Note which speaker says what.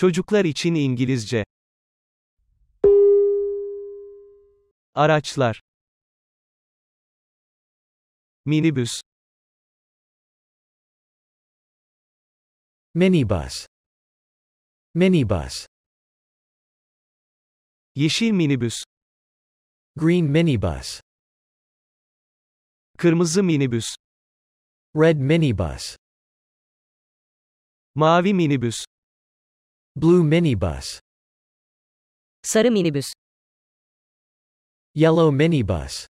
Speaker 1: Çocuklar için İngilizce.
Speaker 2: Araçlar. Minibüs. Minibus. Minibus. Yeşil minibüs. Green minibus. Kırmızı minibüs. Red minibus. Mavi minibüs. Blue minibus. Sarı minibüs. Yellow minibus.